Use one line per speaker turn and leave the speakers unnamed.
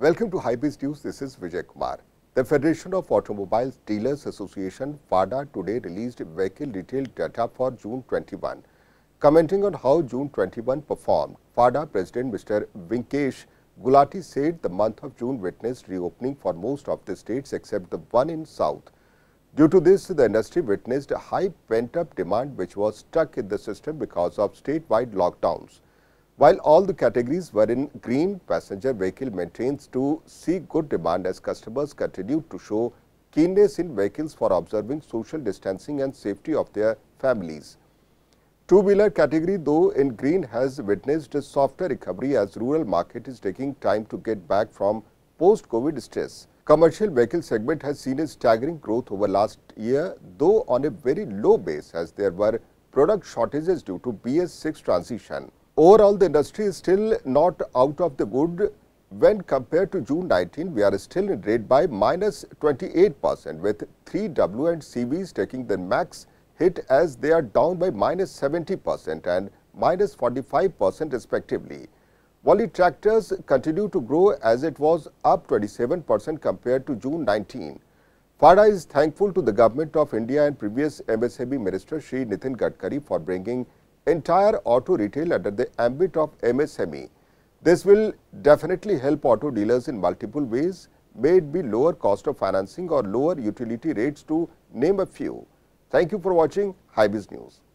Welcome to Highbiz News. This is Vijay Kumar. The Federation of Automobile Dealers Association FADA today released vehicle retail data for June 21. Commenting on how June 21 performed, FADA President Mr. Vinkesh Gulati said the month of June witnessed reopening for most of the states except the one in South. Due to this, the industry witnessed a high pent-up demand which was stuck in the system because of statewide lockdowns while all the categories were in green passenger vehicle maintains to see good demand as customers continue to show keenness in vehicles for observing social distancing and safety of their families. Two-wheeler category though in green has witnessed a softer recovery as rural market is taking time to get back from post-COVID stress. Commercial vehicle segment has seen a staggering growth over last year though on a very low base as there were product shortages due to BS6 transition overall the industry is still not out of the wood. When compared to June 19, we are still in red by minus 28 percent with 3W and CVs taking the max hit as they are down by minus 70 percent and minus 45 percent respectively. Wally tractors continue to grow as it was up 27 percent compared to June 19. FADA is thankful to the Government of India and previous MSME Minister Sri Nitin Gadkari for bringing entire auto retail under the ambit of MSME. This will definitely help auto dealers in multiple ways, may it be lower cost of financing or lower utility rates to name a few. Thank you for watching HiBiz News.